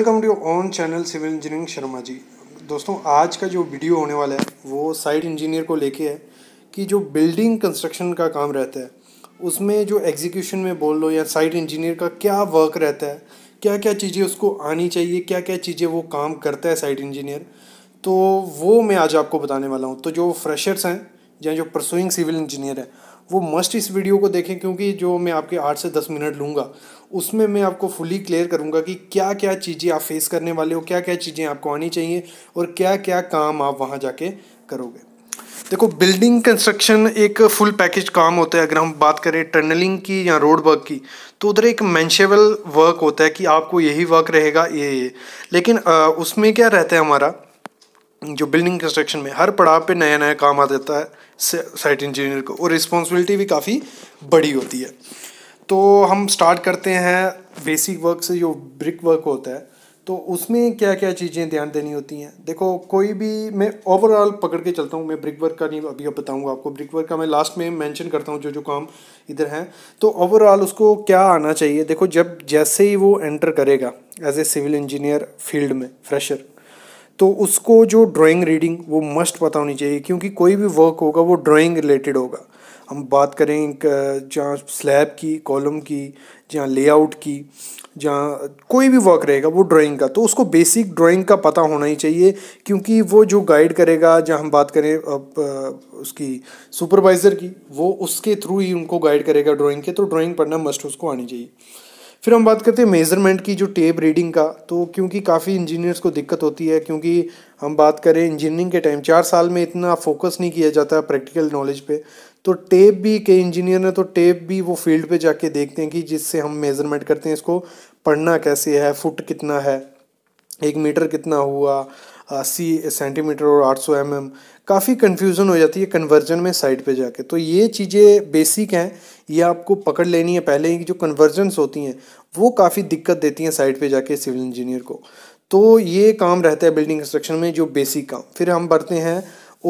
welcome to on channel civil engineering Sharma ji दोस्तों आज का जो वीडियो होने वाला है वो साइट इंजीनियर को लेके है कि जो बिल्डिंग कंस्ट्रक्शन का काम रहता है उसमें जो एग्जीक्यूशन में बोल लो या साइट इंजीनियर का क्या वर्क रहता है क्या क्या चीज़ें उसको आनी चाहिए क्या क्या चीज़ें वो काम करता है साइट इंजीनियर तो वो मैं आज आपको बताने वाला हूँ तो जो फ्रेशर्स हैं या जो परसोइंग सिविल इंजीनियर है वो मस्ट इस वीडियो को देखें क्योंकि जो मैं आपके आठ से दस मिनट लूँगा उसमें मैं आपको फुली क्लियर करूँगा कि क्या क्या चीज़ें आप फेस करने वाले हो क्या क्या चीज़ें आपको आनी चाहिए और क्या क्या काम आप वहाँ जाके करोगे देखो बिल्डिंग कंस्ट्रक्शन एक फुल पैकेज काम होता है अगर हम बात करें टनलिंग की या रोड वर्क की तो उधर एक मैंशेबल वर्क होता है कि आपको यही वर्क रहेगा ये ये लेकिन आ, उसमें क्या रहता है हमारा जो बिल्डिंग कंस्ट्रक्शन में हर पड़ाव पे नया नया काम आ जाता है साइट इंजीनियर को और रिस्पॉन्सिबिलिटी भी काफ़ी बड़ी होती है तो हम स्टार्ट करते हैं बेसिक वर्क से जो ब्रिक वर्क होता है तो उसमें क्या क्या चीज़ें ध्यान देनी होती हैं देखो कोई भी मैं ओवरऑल पकड़ के चलता हूँ मैं ब्रिक वर्क का नहीं अभी अब बताऊँगा आपको ब्रिक वर्क का मैं लास्ट में मेंशन करता हूँ जो जो काम इधर हैं तो ओवरऑल उसको क्या आना चाहिए देखो जब जैसे ही वो एंटर करेगा as a civil engineer field में फ्रेशर तो उसको जो ड्राइंग रीडिंग वो मस्ट पता होनी चाहिए क्योंकि कोई भी वर्क होगा वो ड्राइंग रिलेटेड होगा हम बात करें जहाँ स्लैब की कॉलम की जहाँ लेआउट की जहाँ कोई भी वर्क रहेगा वो ड्राइंग का तो उसको बेसिक ड्राइंग का पता होना ही चाहिए क्योंकि वो जो गाइड करेगा जहाँ हम बात करें अब उसकी सुपरवाइज़र की वो उसके थ्रू ही उनको गाइड करेगा ड्राइंग के तो ड्राइंग पढ़ना मस्ट उसको आनी चाहिए फिर हम बात करते हैं मेज़रमेंट की जो टेप रीडिंग का तो क्योंकि काफ़ी इंजीनियर्स को दिक्कत होती है क्योंकि हम बात करें इंजीनियरिंग के टाइम चार साल में इतना फोकस नहीं किया जाता है प्रैक्टिकल नॉलेज पे तो टेप भी के इंजीनियर ने तो टेप भी वो फील्ड पे जाके देखते हैं कि जिससे हम मेज़रमेंट करते हैं इसको पढ़ना कैसे है फुट कितना है एक मीटर कितना हुआ अस्सी सेंटीमीटर और आठ सौ एम एम काफ़ी कन्फ्यूज़न हो जाती है कन्वर्जन में साइड पे जाके तो ये चीज़ें बेसिक हैं ये आपको पकड़ लेनी है पहले ही जो कन्वर्जन्स होती हैं वो काफ़ी दिक्कत देती हैं साइड पे जाके सिविल इंजीनियर को तो ये काम रहता है बिल्डिंग कंस्ट्रक्शन में जो बेसिक काम फिर हम बढ़ते हैं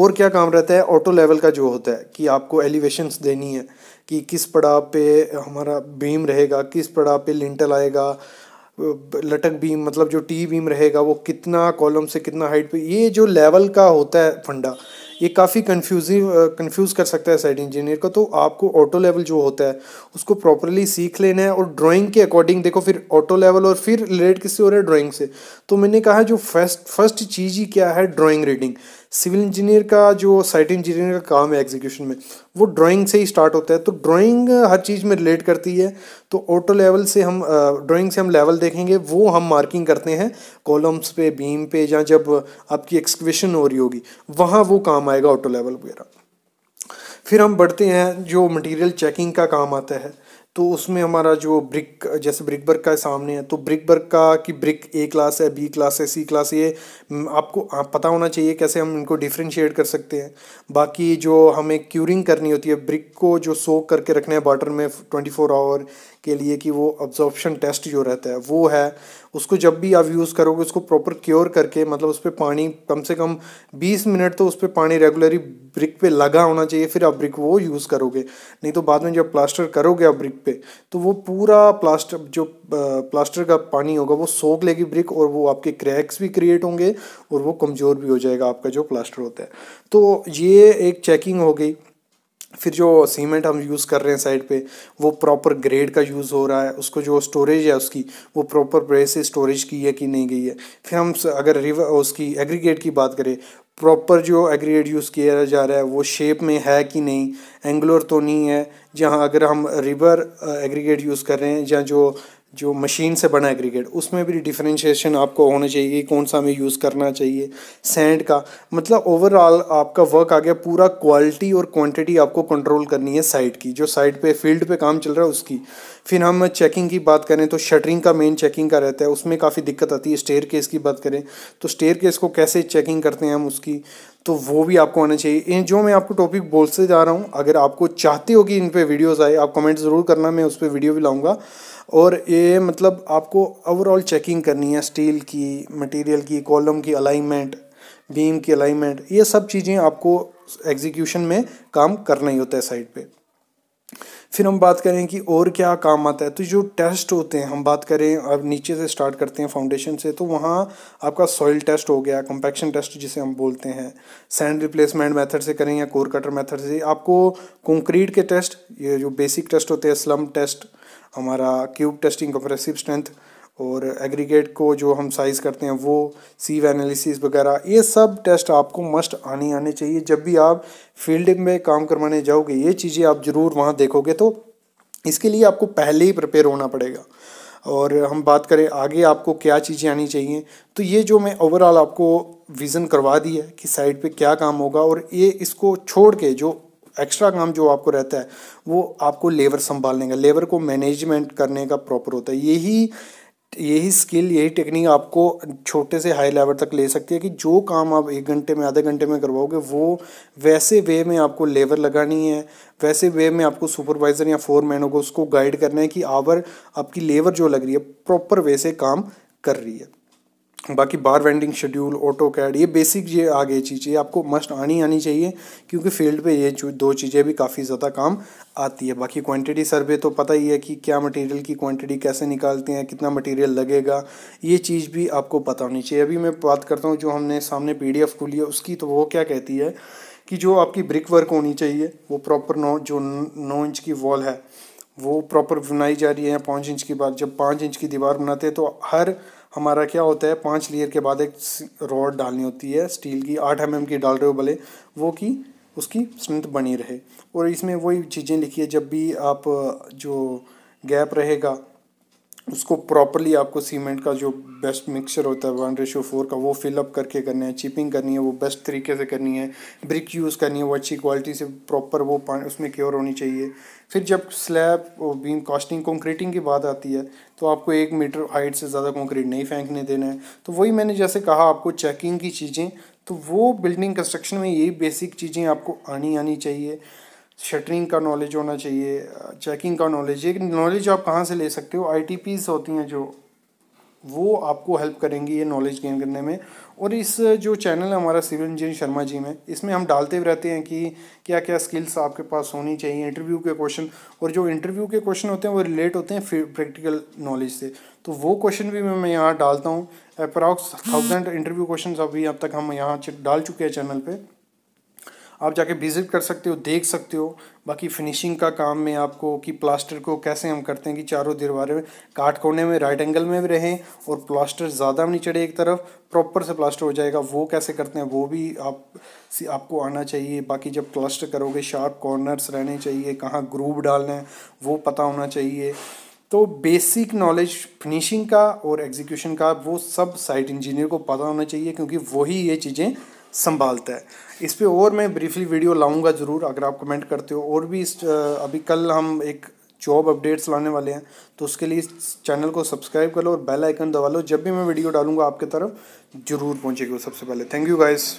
और क्या काम रहता है ऑटो लेवल का जो होता है कि आपको एलिवेशंस देनी है कि किस पड़ाव पे हमारा बीम रहेगा किस पड़ाव पे लिंटल आएगा लटक बीम मतलब जो टी बीम रहेगा वो कितना कॉलम से कितना हाइट पे ये जो लेवल का होता है फंडा ये काफ़ी कन्फ्यूजिव कन्फ्यूज़ कर सकता है साइड इंजीनियर का तो आपको ऑटो लेवल जो होता है उसको प्रॉपरली सीख लेना है और ड्राइंग के अकॉर्डिंग देखो फिर ऑटो लेवल और फिर रिलेट किससे हो रहा है ड्राइंग से तो मैंने कहा जो फर्स्ट फर्स्ट चीज़ ही क्या है ड्राइंग रीडिंग सिविल इंजीनियर का जो साइट इंजीनियर का काम है एग्जीक्यूशन में वो ड्राइंग से ही स्टार्ट होता है तो ड्राइंग हर चीज़ में रिलेट करती है तो ऑटो लेवल से हम ड्राइंग से हम लेवल देखेंगे वो हम मार्किंग करते हैं कॉलम्स पे बीम पे या जब आपकी एक्सक्वेशन हो रही होगी वहाँ वो काम आएगा ऑटो लेवल वगैरह फिर हम बढ़ते हैं जो मटेरियल चेकिंग का काम आता है तो उसमें हमारा जो ब्रिक जैसे ब्रिक वर्क का सामने है तो ब्रिक वर्क का कि ब्रिक ए क्लास है बी क्लास है सी क्लास ये आपको आप पता होना चाहिए कैसे हम इनको डिफ्रेंशिएट कर सकते हैं बाकी जो हमें क्यूरिंग करनी होती है ब्रिक को जो सोक करके रखना है वाटर में ट्वेंटी फोर आवर के लिए कि वो अब्जॉर्प्शन टेस्ट जो रहता है वो है उसको जब भी आप यूज़ करोगे उसको प्रॉपर क्योर करके मतलब उस पर पानी कम से कम बीस मिनट तो उस पर पानी रेगुलरली ब्रिक पे लगा होना चाहिए फिर आप ब्रिक वो यूज़ करोगे नहीं तो बाद में जब प्लास्टर करोगे आप ब्रिक पे तो वो पूरा प्लास्टर जो प्लास्टर का पानी होगा वो सोख लेगी ब्रिक और वो आपके क्रैक्स भी क्रिएट होंगे और वो कमज़ोर भी हो जाएगा आपका जो प्लास्टर होता है तो ये एक चेकिंग हो गई फिर जो सीमेंट हम यूज़ कर रहे हैं साइड पे वो प्रॉपर ग्रेड का यूज़ हो रहा है उसको जो स्टोरेज है उसकी वो प्रॉपर वे से स्टोरेज की है कि नहीं गई है फिर हम अगर रिवर उसकी एग्रीगेट की बात करें प्रॉपर जो एग्रीगेट यूज़ किया जा रहा है वो शेप में है कि नहीं एंगुलर तो नहीं है जहाँ अगर हम रिवर एग्रीगेट यूज़ कर रहे हैं या जो जो मशीन से बना एग्रीगेट उसमें भी डिफ्रेंशिएशन आपको होना चाहिए कौन सा हमें यूज़ करना चाहिए सेंड का मतलब ओवरऑल आपका वर्क आ गया पूरा क्वालिटी और क्वांटिटी आपको कंट्रोल करनी है साइड की जो साइड पे फील्ड पे काम चल रहा है उसकी फिर हम चेकिंग की बात करें तो शटरिंग का मेन चेकिंग का रहता है उसमें काफ़ी दिक्कत आती है स्टेयर केस की बात करें तो स्टेयर केस को कैसे चेकिंग करते हैं हम उसकी तो वो भी आपको आना चाहिए इन जो मैं आपको टॉपिक बोलते जा रहा हूँ अगर आपको चाहते हो कि इन पर वीडियोज़ आए आप कमेंट ज़रूर करना मैं उस पर वीडियो भी लाऊँगा और ये मतलब आपको ओवरऑल चेकिंग करनी है स्टील की मटेरियल की कॉलम की अलाइनमेंट बीम की अलाइनमेंट ये सब चीज़ें आपको एग्जीक्यूशन में काम करना ही होता है साइड पर फिर हम बात करें कि और क्या काम आता है तो जो टेस्ट होते हैं हम बात करें अब नीचे से स्टार्ट करते हैं फाउंडेशन से तो वहाँ आपका सॉइल टेस्ट हो गया कंपैक्शन टेस्ट जिसे हम बोलते हैं सैंड रिप्लेसमेंट मेथड से करें या कोर कटर मेथड से आपको कंक्रीट के टेस्ट ये जो बेसिक टेस्ट होते हैं स्लम टेस्ट हमारा क्यूब टेस्टिंग कंप्रेसिव स्ट्रेंथ और एग्रीगेट को जो हम साइज करते हैं वो सीव एनालिसिस वगैरह ये सब टेस्ट आपको मस्ट आने आने चाहिए जब भी आप फील्ड में काम करवाने जाओगे ये चीज़ें आप ज़रूर वहाँ देखोगे तो इसके लिए आपको पहले ही प्रिपेयर होना पड़ेगा और हम बात करें आगे आपको क्या चीज़ें आनी चाहिए तो ये जो मैं ओवरऑल आपको विज़न करवा दी है कि साइड पे क्या काम होगा और ये इसको छोड़ के जो एक्स्ट्रा काम जो आपको रहता है वो आपको लेबर संभालने का लेबर को मैनेजमेंट करने का प्रॉपर होता है यही यही स्किल यही टेक्निक आपको छोटे से हाई लेवल तक ले सकती है कि जो काम आप एक घंटे में आधे घंटे में करवाओगे वो वैसे वे में आपको लेबर लगानी है वैसे वे में आपको सुपरवाइज़र या फोर मैन होगा उसको गाइड करना है कि आवर आपकी लेबर जो लग रही है प्रॉपर वे से काम कर रही है बाकी bar bending schedule AutoCAD ये बेसिक ये आ गई चीज़ें आपको मस्ट आनी आनी चाहिए क्योंकि फील्ड पे ये दो चीज़ें भी काफ़ी ज़्यादा काम आती है बाकी क्वांटिटी सर्वे तो पता ही है कि क्या मटेरियल की क्वांटिटी कैसे निकालते हैं कितना मटेरियल लगेगा ये चीज़ भी आपको पता होनी चाहिए अभी मैं बात करता हूँ जो हमने सामने पी डी है उसकी तो वो क्या कहती है कि जो आपकी ब्रिक वर्क होनी चाहिए वो प्रॉपर नौ जो नौ इंच की वॉल है वो प्रॉपर बनाई जा रही है पाँच इंच की बात जब पाँच इंच की दीवार बनाते हैं तो हर हमारा क्या होता है पाँच लेयर के बाद एक रॉड डालनी होती है स्टील की आठ एम mm की डाल रहे हो भले वो कि उसकी स्ट्रेंथ बनी रहे और इसमें वही चीज़ें लिखी है जब भी आप जो गैप रहेगा उसको प्रॉपरली आपको सीमेंट का जो बेस्ट मिक्सचर होता है वन रेशो फोर का वो फिलअप करके करना है चिपिंग करनी है वो बेस्ट तरीके से करनी है ब्रिक यूज़ करनी है वो अच्छी क्वालिटी से प्रॉपर वो उसमें क्योर होनी चाहिए फिर जब स्लैब बीम कास्टिंग कंक्रीटिंग की बात आती है तो आपको एक मीटर हाइट से ज़्यादा कंक्रीट नहीं फेंकने देना है तो वही मैंने जैसे कहा आपको चेकिंग की चीज़ें तो वो बिल्डिंग कंस्ट्रक्शन में यही बेसिक चीज़ें आपको आनी आनी चाहिए शटरिंग का नॉलेज होना चाहिए चेकिंग का नॉलेज ये नॉलेज आप कहाँ से ले सकते हो आई होती हैं जो वो आपको हेल्प करेंगी ये नॉलेज गेन करने में और इस जो चैनल है हमारा सिविल इंजीनियर शर्मा जी में इसमें हम डालते भी रहते हैं कि क्या क्या स्किल्स आपके पास होनी चाहिए इंटरव्यू के क्वेश्चन और जो इंटरव्यू के क्वेश्चन होते हैं वो रिलेट होते हैं प्रैक्टिकल नॉलेज से तो वो क्वेश्चन भी मैं यहाँ डालता हूँ अप्रॉक्स थाउजेंड इंटरव्यू क्वेश्चन अभी अब तक हम यहाँ डाल चुके हैं चैनल पर आप जाके विज़िट कर सकते हो देख सकते हो बाकी फिनिशिंग का काम में आपको कि प्लास्टर को कैसे हम करते हैं कि चारों दीवारें में काट कोने में राइट एंगल में भी रहें और प्लास्टर ज़्यादा नहीं चढ़े एक तरफ प्रॉपर से प्लास्टर हो जाएगा वो कैसे करते हैं वो भी आप आपको आना चाहिए बाकी जब प्लास्टर करोगे शार्प कॉर्नर्स रहने चाहिए कहाँ ग्रूव डालना है वो पता होना चाहिए तो बेसिक नॉलेज फिनिशिंग का और एग्जीक्यूशन का वो सब साइट इंजीनियर को पता होना चाहिए क्योंकि वही ये चीज़ें संभालता है इस पर और मैं ब्रीफली वीडियो लाऊंगा ज़रूर अगर आप कमेंट करते हो और भी इस अभी कल हम एक जॉब अपडेट्स लाने वाले हैं तो उसके लिए इस चैनल को सब्सक्राइब कर लो और बेल आइकन दबा लो जब भी मैं वीडियो डालूंगा आपके तरफ ज़रूर पहुँचेगी सबसे पहले थैंक यू गाइज़